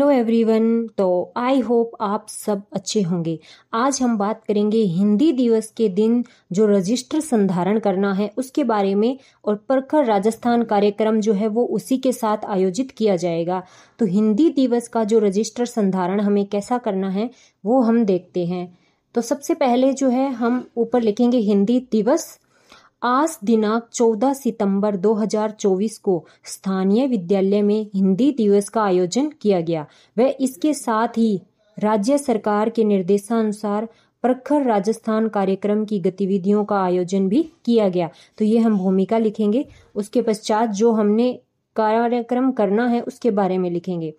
hello everyone तो I hope आप सब अच्छे होंगे आज हम बात करेंगे हिंदी दिवस के दिन जो रजिस्टर संधारण करना है उसके बारे में और प्रखर राजस्थान कार्यक्रम जो है वो उसी के साथ आयोजित किया जाएगा तो हिंदी दिवस का जो रजिस्टर संधारण हमें कैसा करना है वो हम देखते हैं तो सबसे पहले जो है हम ऊपर लिखेंगे हिंदी दिवस आज दिनांक 14 सितंबर 2024 को स्थानीय विद्यालय में हिंदी दिवस का आयोजन किया गया वह इसके साथ ही राज्य सरकार के निर्देशानुसार प्रखर राजस्थान कार्यक्रम की गतिविधियों का आयोजन भी किया गया तो ये हम भूमिका लिखेंगे उसके पश्चात जो हमने कार्यक्रम करना है उसके बारे में लिखेंगे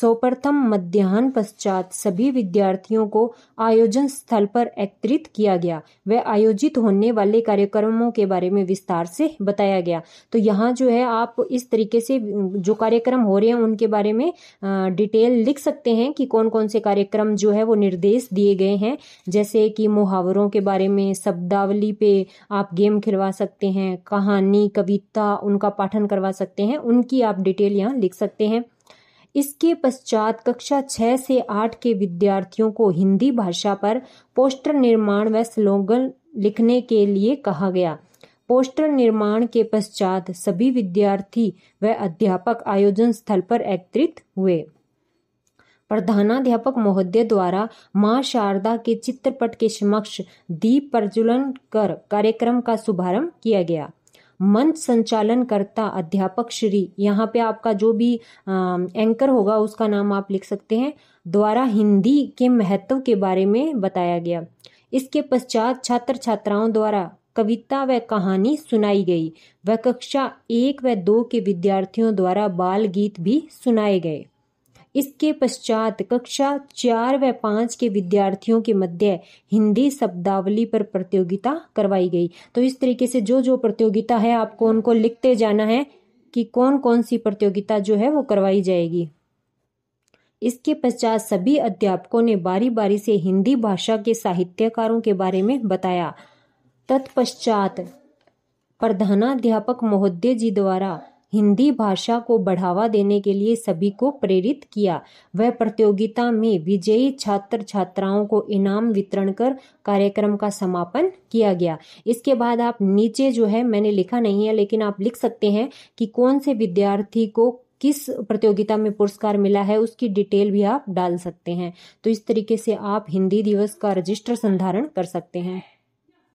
सर्वप्रथम मध्यान्ह पश्चात सभी विद्यार्थियों को आयोजन स्थल पर एकत्रित किया गया व आयोजित होने वाले कार्यक्रमों के बारे में विस्तार से बताया गया तो यहाँ जो है आप इस तरीके से जो कार्यक्रम हो रहे हैं उनके बारे में डिटेल लिख सकते हैं कि कौन कौन से कार्यक्रम जो है वो निर्देश दिए गए हैं जैसे कि मुहावरों के बारे में शब्दावली पे आप गेम खिलवा सकते हैं कहानी कविता उनका पाठन करवा सकते हैं उन की आप डिटेल यहाँ लिख सकते हैं इसके पश्चात कक्षा छह से आठ के विद्यार्थियों को हिंदी भाषा पर पोस्टर निर्माण व स्लोगन लिखने के लिए कहा गया पोस्टर निर्माण के पश्चात सभी विद्यार्थी व अध्यापक आयोजन स्थल पर एकत्रित हुए प्रधानाध्यापक महोदय द्वारा मां शारदा के चित्रपट के समक्ष दीप प्रज्वलन कर कार्यक्रम का शुभारंभ किया गया मंच संचालन करता अध्यापक श्री यहाँ पे आपका जो भी आ, एंकर होगा उसका नाम आप लिख सकते हैं द्वारा हिंदी के महत्व के बारे में बताया गया इसके पश्चात छात्र छात्राओं द्वारा कविता व कहानी सुनाई गई व कक्षा एक व दो के विद्यार्थियों द्वारा बाल गीत भी सुनाए गए इसके पश्चात कक्षा चार व पांच के विद्यार्थियों के मध्य हिंदी शब्दावली पर प्रतियोगिता करवाई गई तो इस तरीके से जो जो प्रतियोगिता है आपको उनको लिखते जाना है कि कौन कौन सी प्रतियोगिता जो है वो करवाई जाएगी इसके पश्चात सभी अध्यापकों ने बारी बारी से हिंदी भाषा के साहित्यकारों के बारे में बताया तत्पश्चात प्रधानाध्यापक महोदय जी द्वारा हिंदी भाषा को बढ़ावा देने के लिए सभी को प्रेरित किया वह प्रतियोगिता में विजयी छात्र छात्राओं को इनाम वितरण कर कार्यक्रम का समापन किया गया इसके बाद आप नीचे जो है मैंने लिखा नहीं है लेकिन आप लिख सकते हैं कि कौन से विद्यार्थी को किस प्रतियोगिता में पुरस्कार मिला है उसकी डिटेल भी आप डाल सकते हैं तो इस तरीके से आप हिंदी दिवस का रजिस्टर संधारण कर सकते हैं